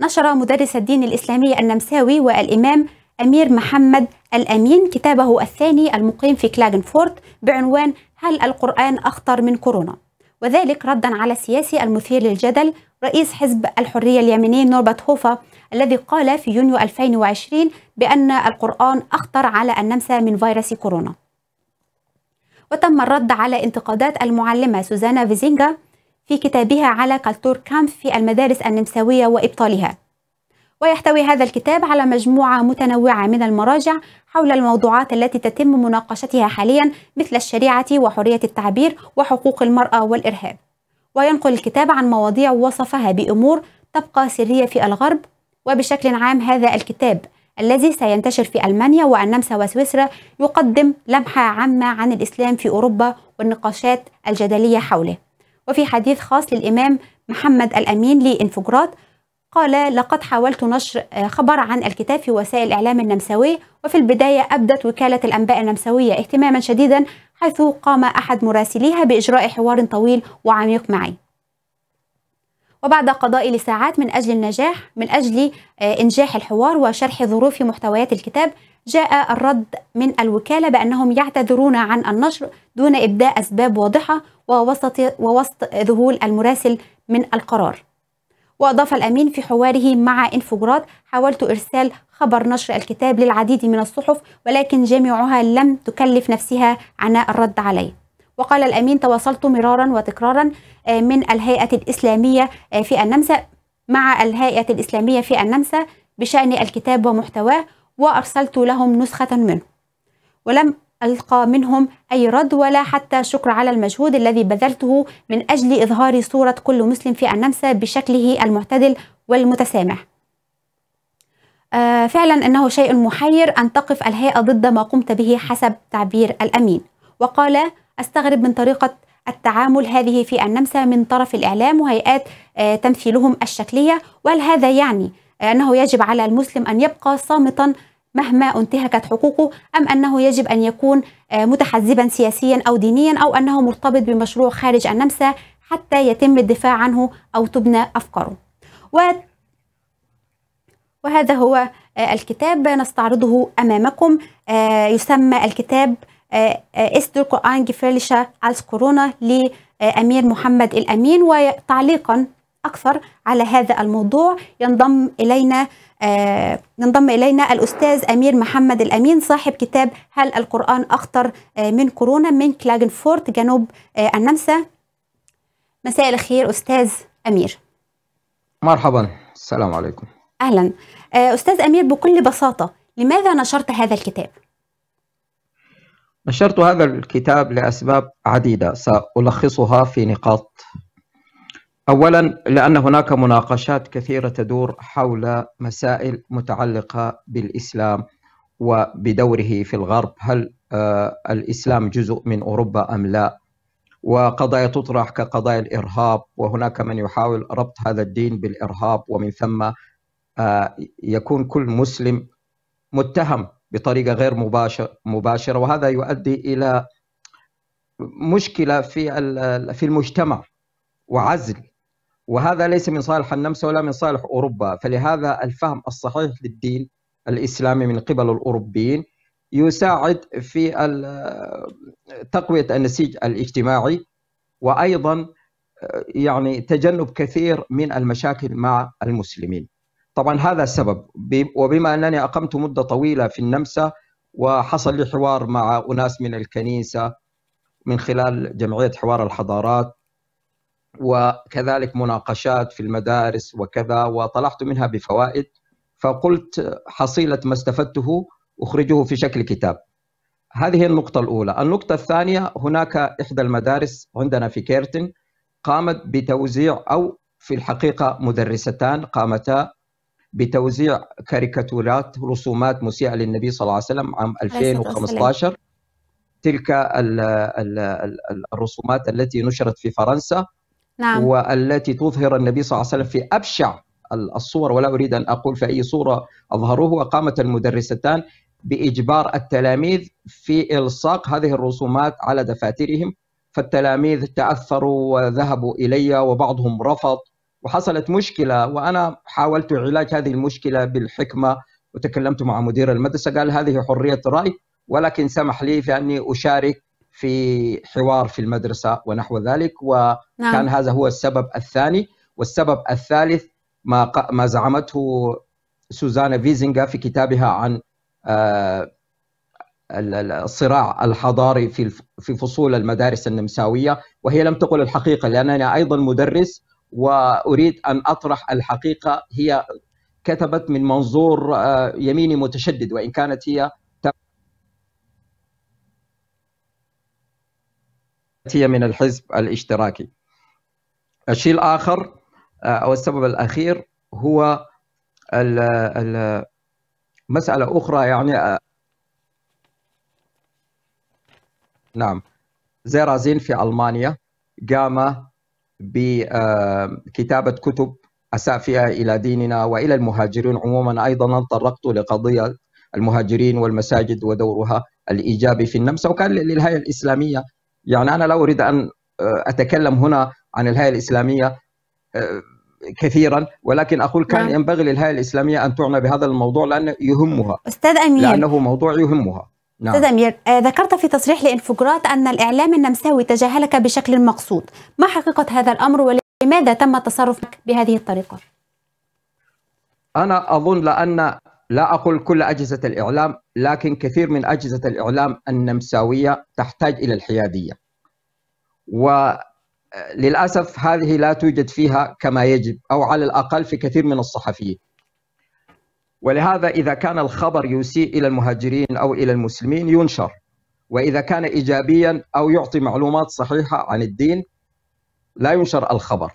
نشر مدرس الدين الإسلامي النمساوي والإمام أمير محمد الأمين كتابه الثاني المقيم في كلاغنفورت بعنوان هل القرآن أخطر من كورونا؟ وذلك ردا على السياسي المثير للجدل رئيس حزب الحرية اليمني نوربت هوفا الذي قال في يونيو 2020 بأن القرآن أخطر على النمسا من فيروس كورونا وتم الرد على انتقادات المعلمة سوزانا فيزينجا في كتابها على كالتور كامف في المدارس النمساوية وإبطالها ويحتوي هذا الكتاب على مجموعة متنوعة من المراجع حول الموضوعات التي تتم مناقشتها حاليا مثل الشريعة وحرية التعبير وحقوق المرأة والإرهاب وينقل الكتاب عن مواضيع وصفها بأمور تبقى سرية في الغرب وبشكل عام هذا الكتاب الذي سينتشر في ألمانيا والنمسا وسويسرا يقدم لمحة عامة عن الإسلام في أوروبا والنقاشات الجدلية حوله وفي حديث خاص للإمام محمد الأمين لإنفجرات قال لقد حاولت نشر آه، خبر عن الكتاب في وسائل الإعلام النمساوي وفي البداية أبدت وكالة الأنباء النمساوية اهتماما شديدا حيث قام أحد مراسليها بإجراء حوار طويل وعميق معي وبعد قضاء لساعات من أجل النجاح من أجل آه، إنجاح الحوار وشرح ظروف محتويات الكتاب جاء الرد من الوكالة بأنهم يعتذرون عن النشر دون إبداء أسباب واضحة ووسط, ووسط ذهول المراسل من القرار وأضاف الأمين في حواره مع إنفجرات حاولت إرسال خبر نشر الكتاب للعديد من الصحف ولكن جميعها لم تكلف نفسها عناء الرد عليه وقال الأمين تواصلت مرارا وتكرارا آه، من الهيئة الإسلامية آه، في النمسا مع الهيئة الإسلامية في النمسا بشأن الكتاب ومحتواه وأرسلت لهم نسخة منه ولم ألقى منهم أي رد ولا حتى شكر على المجهود الذي بذلته من أجل إظهار صورة كل مسلم في النمسا بشكله المعتدل والمتسامح آه، فعلا أنه شيء محير أن تقف الهيئة ضد ما قمت به حسب تعبير الأمين وقال أستغرب من طريقة التعامل هذه في النمسا من طرف الإعلام وهيئات آه، تمثيلهم الشكلية وهل هذا يعني آه، أنه يجب على المسلم أن يبقى صامتا مهما انتهكت حقوقه أم أنه يجب أن يكون آه، متحزبا سياسيا أو دينيا أو أنه مرتبط بمشروع خارج النمسا حتى يتم الدفاع عنه أو تبنى أفكاره و... وهذا هو الكتاب نستعرضه أمامكم يسمى الكتاب إسدركو أنجفيلشا als كورونا لأمير محمد الأمين وتعليقا أكثر على هذا الموضوع ينضم إلينا آه ينضم إلينا الأستاذ أمير محمد الأمين صاحب كتاب هل القرآن أخطر آه من كورونا من كلاجنفورت جنوب آه النمسا مساء الخير أستاذ أمير مرحبا السلام عليكم أهلا آه، أستاذ أمير بكل بساطة لماذا نشرت هذا الكتاب؟ نشرت هذا الكتاب لأسباب عديدة سألخصها في نقاط أولا لأن هناك مناقشات كثيرة تدور حول مسائل متعلقة بالإسلام وبدوره في الغرب هل آه، الإسلام جزء من أوروبا أم لا وقضايا تطرح كقضايا الإرهاب وهناك من يحاول ربط هذا الدين بالإرهاب ومن ثم آه، يكون كل مسلم متهم بطريقه غير مباشره وهذا يؤدي الى مشكله في في المجتمع وعزل وهذا ليس من صالح النمسا ولا من صالح اوروبا فلهذا الفهم الصحيح للدين الاسلامي من قبل الاوروبيين يساعد في تقويه النسيج الاجتماعي وايضا يعني تجنب كثير من المشاكل مع المسلمين طبعا هذا السبب وبما انني اقمت مده طويله في النمسا وحصل لي حوار مع اناس من الكنيسه من خلال جمعيه حوار الحضارات وكذلك مناقشات في المدارس وكذا وطلعت منها بفوائد فقلت حصيله ما استفدته اخرجه في شكل كتاب. هذه النقطه الاولى، النقطه الثانيه هناك احدى المدارس عندنا في كيرتن قامت بتوزيع او في الحقيقه مدرستان قامتا بتوزيع كاريكاتورات رسومات مسيئه للنبي صلى الله عليه وسلم عام 2015 تلك الرسومات التي نشرت في فرنسا نعم. والتي تظهر النبي صلى الله عليه وسلم في ابشع الصور ولا اريد ان اقول في اي صوره اظهروه وقامت المدرستان باجبار التلاميذ في الصاق هذه الرسومات على دفاترهم فالتلاميذ تاثروا وذهبوا الي وبعضهم رفض وحصلت مشكله وانا حاولت علاج هذه المشكله بالحكمه وتكلمت مع مدير المدرسه قال هذه حريه راي ولكن سمح لي في اني اشارك في حوار في المدرسه ونحو ذلك نعم. وكان نعم. هذا هو السبب الثاني والسبب الثالث ما ما زعمته سوزانا فيزنجا في كتابها عن آه، الصراع الحضاري في في فصول المدارس النمساويه وهي لم تقل الحقيقه لانني ايضا مدرس واريد ان اطرح الحقيقه هي كتبت من منظور آه، يميني متشدد وان كانت هي هي من الحزب الاشتراكي. الشيء الاخر آه، او السبب الاخير هو مساله اخرى يعني آه، نعم زيرازين في المانيا قام بكتابه كتب أسافية الى ديننا والى المهاجرين عموما ايضا تطرقت لقضيه المهاجرين والمساجد ودورها الايجابي في النمسا وكان للهيئه الاسلاميه يعني انا لا اريد ان اتكلم هنا عن الهيئه الاسلاميه كثيرا ولكن اقول كان نعم. ينبغي للهيئه الاسلاميه ان تعنى بهذا الموضوع لانه يهمها استاذ امير لانه موضوع يهمها نعم. تدمير آه، ذكرت في تصريح لإنفجرات أن الإعلام النمساوي تجاهلك بشكل مقصود ما حقيقة هذا الأمر ولماذا تم التصرف بهذه الطريقة؟ أنا أظن لأن لا أقول كل أجهزة الإعلام لكن كثير من أجهزة الإعلام النمساوية تحتاج إلى الحيادية وللأسف آه، هذه لا توجد فيها كما يجب أو على الأقل في كثير من الصحفيين ولهذا إذا كان الخبر يسيء إلى المهاجرين أو إلى المسلمين ينشر وإذا كان إيجابيا أو يعطي معلومات صحيحة عن الدين لا ينشر الخبر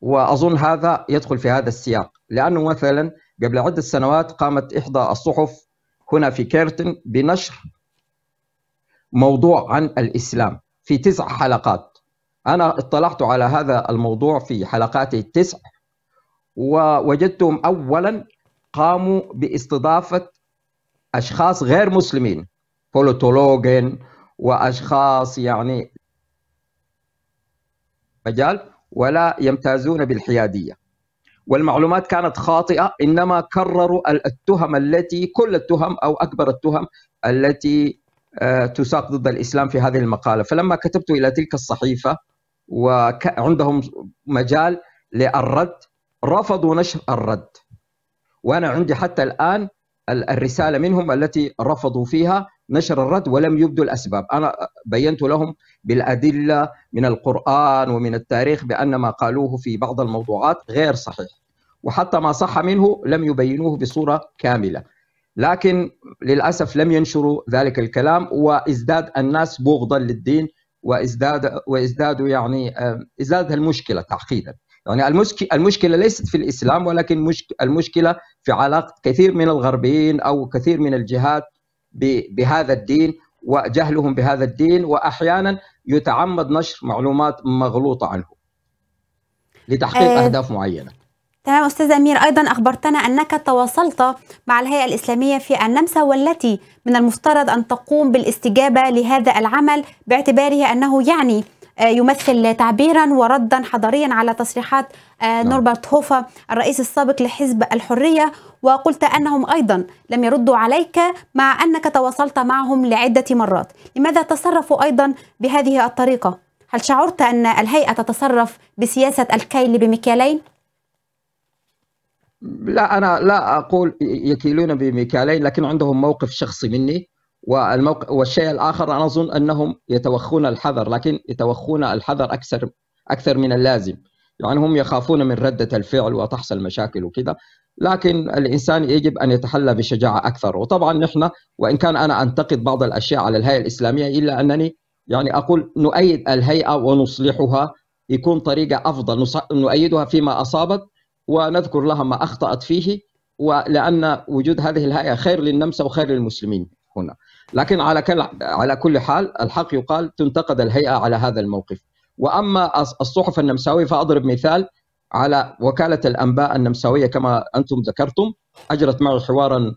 وأظن هذا يدخل في هذا السياق لأنه مثلا قبل عدة سنوات قامت إحدى الصحف هنا في كيرتن بنشر موضوع عن الإسلام في تسع حلقات أنا اطلعت على هذا الموضوع في حلقاته التسع ووجدتهم أولا قاموا باستضافة أشخاص غير مسلمين بوليتولوجين وأشخاص يعني مجال ولا يمتازون بالحيادية والمعلومات كانت خاطئة إنما كرروا التهم التي كل التهم أو أكبر التهم التي آه، تساق ضد الإسلام في هذه المقالة فلما كتبت إلى تلك الصحيفة وعندهم مجال للرد رفضوا نشر الرد وانا عندي حتى الان الرساله منهم التي رفضوا فيها نشر الرد ولم يبدوا الاسباب، انا بينت لهم بالادله من القران ومن التاريخ بان ما قالوه في بعض الموضوعات غير صحيح. وحتى ما صح منه لم يبينوه بصوره كامله. لكن للاسف لم ينشروا ذلك الكلام وازداد الناس بغضا للدين وازداد وازدادوا يعني ازدادت المشكله تعقيدا. يعني المشكله ليست في الاسلام ولكن المشكله في علاقه كثير من الغربيين او كثير من الجهات بهذا الدين وجهلهم بهذا الدين واحيانا يتعمد نشر معلومات مغلوطه عنه لتحقيق أه... اهداف معينه. تمام استاذ امير ايضا اخبرتنا انك تواصلت مع الهيئه الاسلاميه في النمسا والتي من المفترض ان تقوم بالاستجابه لهذا العمل باعتبارها انه يعني آه، يمثل تعبيرا وردا حضاريا على تصريحات آه، نعم. نوربرت هوفا الرئيس السابق لحزب الحرية وقلت أنهم أيضا لم يردوا عليك مع أنك تواصلت معهم لعدة مرات لماذا تصرفوا أيضا بهذه الطريقة؟ هل شعرت أن الهيئة تتصرف بسياسة الكيل بمكيالين؟ لا أنا لا أقول يكيلون بمكيالين لكن عندهم موقف شخصي مني والموق... والشيء الاخر انا اظن انهم يتوخون الحذر لكن يتوخون الحذر اكثر اكثر من اللازم يعني هم يخافون من رده الفعل وتحصل مشاكل وكذا لكن الانسان يجب ان يتحلى بشجاعه اكثر وطبعا نحن وان كان انا انتقد بعض الاشياء على الهيئه الاسلاميه الا انني يعني اقول نؤيد الهيئه ونصلحها يكون طريقه افضل نؤيدها فيما اصابت ونذكر لها ما اخطات فيه ولان وجود هذه الهيئه خير للنمسا وخير للمسلمين هنا لكن على كل على كل حال الحق يقال تنتقد الهيئه على هذا الموقف واما الصحف النمساويه فاضرب مثال على وكاله الانباء النمساويه كما انتم ذكرتم اجرت معي حوارا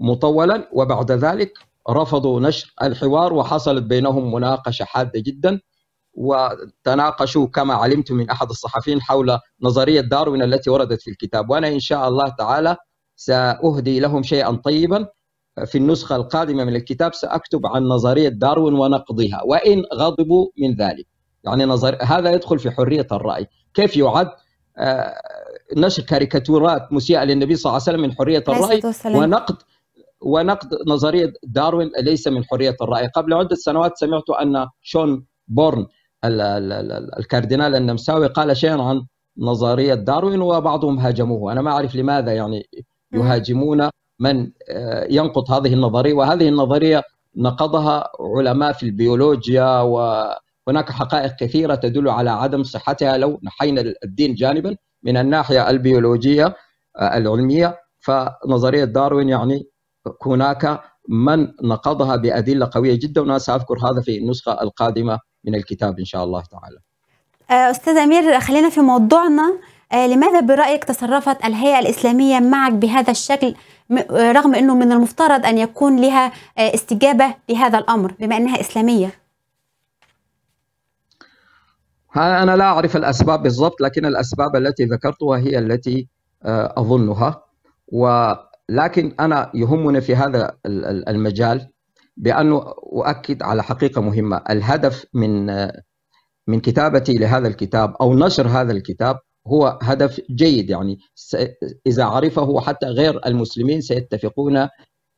مطولا وبعد ذلك رفضوا نشر الحوار وحصلت بينهم مناقشه حاده جدا وتناقشوا كما علمت من احد الصحفيين حول نظريه داروين التي وردت في الكتاب وانا ان شاء الله تعالى ساهدي لهم شيئا طيبا في النسخة القادمة من الكتاب سأكتب عن نظرية داروين ونقضها وإن غضبوا من ذلك يعني نظر هذا يدخل في حرية الرأي كيف يعد آه، نشر كاريكاتورات مسيئة للنبي صلى الله عليه وسلم من حرية الرأي ونقد ونقد نظرية داروين ليس من حرية الرأي قبل عدة سنوات سمعت أن شون بورن الكاردينال النمساوي قال شيئا عن نظرية داروين وبعضهم هاجموه أنا ما أعرف لماذا يعني يهاجمون من آه، ينقض هذه النظريه وهذه النظريه نقضها علماء في البيولوجيا وهناك حقائق كثيره تدل على عدم صحتها لو نحينا الدين جانبا من الناحيه البيولوجيه آه، العلميه فنظريه داروين يعني هناك من نقضها بادله قويه جدا وانا ساذكر هذا في النسخه القادمه من الكتاب ان شاء الله تعالى. آه، استاذ امير خلينا في موضوعنا آه، لماذا برأيك تصرفت الهيئة الإسلامية معك بهذا الشكل آه، رغم أنه من المفترض أن يكون لها آه، استجابة لهذا الأمر بما أنها إسلامية أنا لا أعرف الأسباب بالضبط لكن الأسباب التي ذكرتها هي التي أظنها ولكن أنا يهمني في هذا المجال بأن أؤكد على حقيقة مهمة الهدف من من كتابتي لهذا الكتاب أو نشر هذا الكتاب هو هدف جيد يعني إذا عرفه حتى غير المسلمين سيتفقون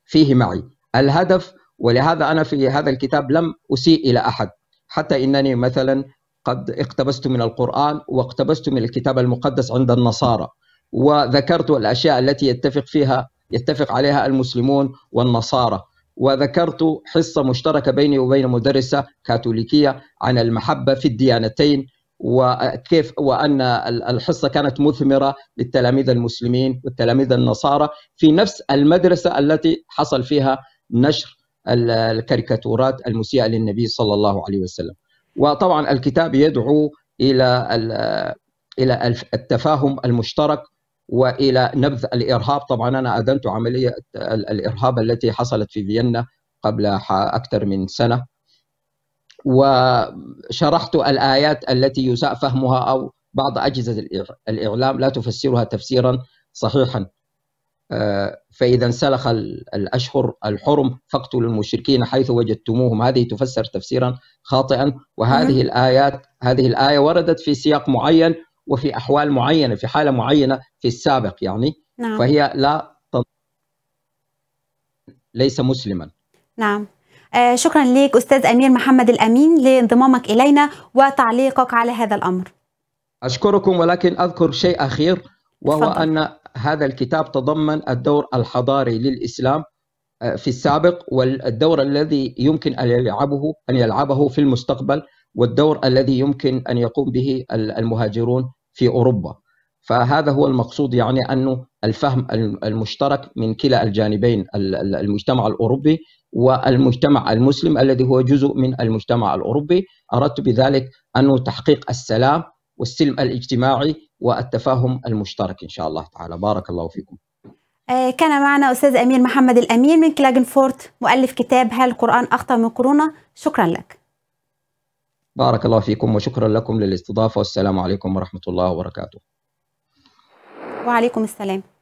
فيه معي الهدف ولهذا أنا في هذا الكتاب لم أسيء إلى أحد حتى إنني مثلا قد اقتبست من القرآن واقتبست من الكتاب المقدس عند النصارى وذكرت الأشياء التي يتفق فيها يتفق عليها المسلمون والنصارى وذكرت حصة مشتركة بيني وبين مدرسة كاثوليكية عن المحبة في الديانتين وكيف وان الحصه كانت مثمره للتلاميذ المسلمين والتلاميذ النصارى في نفس المدرسه التي حصل فيها نشر الكاريكاتورات المسيئه للنبي صلى الله عليه وسلم. وطبعا الكتاب يدعو الى الى التفاهم المشترك والى نبذ الارهاب، طبعا انا ادنت عمليه الارهاب التي حصلت في فيينا قبل اكثر من سنه وشرحت الآيات التي يساء فهمها أو بعض أجهزة الإعلام لا تفسرها تفسيرا صحيحا آه، فإذا انسلخ الأشهر الحرم فاقتلوا المشركين حيث وجدتموهم هذه تفسر تفسيرا خاطئا وهذه نعم. الآيات هذه الآية وردت في سياق معين وفي أحوال معينة في حالة معينة في السابق يعني نعم. فهي لا ليس مسلما نعم آه، شكرا لك أستاذ أمير محمد الأمين لانضمامك إلينا وتعليقك على هذا الأمر أشكركم ولكن أذكر شيء أخير وهو فضل. أن هذا الكتاب تضمن الدور الحضاري للإسلام آه، في السابق والدور الذي يمكن أن يلعبه أن يلعبه في المستقبل والدور الذي يمكن أن يقوم به المهاجرون في أوروبا فهذا هو المقصود يعني أنه الفهم المشترك من كلا الجانبين المجتمع الأوروبي والمجتمع المسلم الذي هو جزء من المجتمع الاوروبي، اردت بذلك ان تحقيق السلام والسلم الاجتماعي والتفاهم المشترك ان شاء الله تعالى، بارك الله فيكم. آه، كان معنا استاذ امير محمد الامين من كلاجنفورت مؤلف كتاب هل القران اخطر من كورونا؟ شكرا لك. بارك الله فيكم وشكرا لكم للاستضافه والسلام عليكم ورحمه الله وبركاته. وعليكم السلام.